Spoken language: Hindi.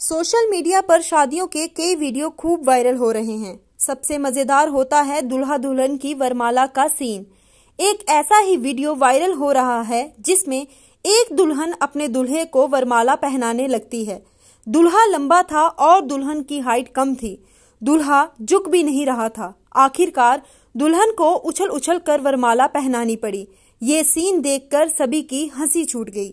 सोशल मीडिया पर शादियों के कई वीडियो खूब वायरल हो रहे हैं सबसे मजेदार होता है दुल्हा दुल्हन की वरमाला का सीन एक ऐसा ही वीडियो वायरल हो रहा है जिसमें एक दुल्हन अपने दुल्हे को वरमाला पहनाने लगती है दुल्हा लंबा था और दुल्हन की हाइट कम थी दुल्हा झुक भी नहीं रहा था आखिरकार दुल्हन को उछल उछल कर वरमाला पहनानी पड़ी ये सीन देखकर सभी की हंसी छूट गई